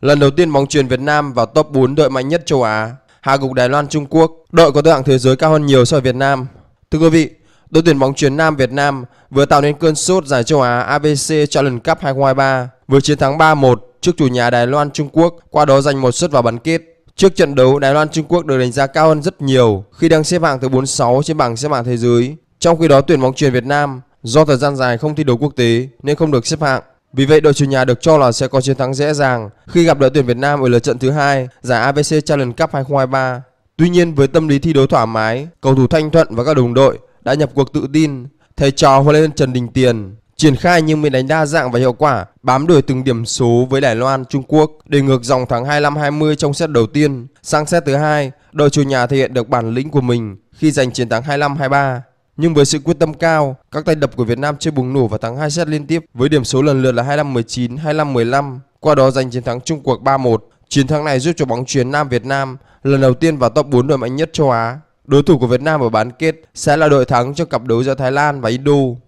Lần đầu tiên bóng truyền Việt Nam vào top 4 đội mạnh nhất châu Á, hạ gục Đài Loan Trung Quốc, đội có thứ hạng thế giới cao hơn nhiều so với Việt Nam. Thưa quý vị, đội tuyển bóng truyền Nam Việt Nam vừa tạo nên cơn sốt giải châu Á ABC Challenge Cup 2023 vừa chiến thắng 3-1 trước chủ nhà Đài Loan Trung Quốc, qua đó giành một suất vào bán kết. Trước trận đấu, Đài Loan Trung Quốc được đánh giá cao hơn rất nhiều khi đang xếp hạng thứ 46 trên bảng xếp hạng thế giới. Trong khi đó, tuyển bóng truyền Việt Nam do thời gian dài không thi đấu quốc tế nên không được xếp hạng. Vì vậy đội chủ nhà được cho là sẽ có chiến thắng dễ dàng khi gặp đội tuyển Việt Nam ở lượt trận thứ hai giải AFC Challenge Cup 2023. Tuy nhiên với tâm lý thi đấu thoải mái, cầu thủ Thanh Thuận và các đồng đội đã nhập cuộc tự tin. Thầy trò huấn luyện Trần Đình Tiền triển khai những mệnh đánh đa dạng và hiệu quả, bám đuổi từng điểm số với Đài Loan, Trung Quốc để ngược dòng thắng 25-20 trong set đầu tiên. Sang set thứ hai, đội chủ nhà thể hiện được bản lĩnh của mình khi giành chiến thắng 25-23. Nhưng với sự quyết tâm cao, các tay đập của Việt Nam chơi bùng nổ và thắng hai set liên tiếp với điểm số lần lượt là 25-19, 25-15, qua đó giành chiến thắng chung cuộc 3-1. Chiến thắng này giúp cho bóng chuyền Nam Việt Nam lần đầu tiên vào top 4 đội mạnh nhất châu Á. Đối thủ của Việt Nam ở bán kết sẽ là đội thắng cho cặp đấu giữa Thái Lan và Indo.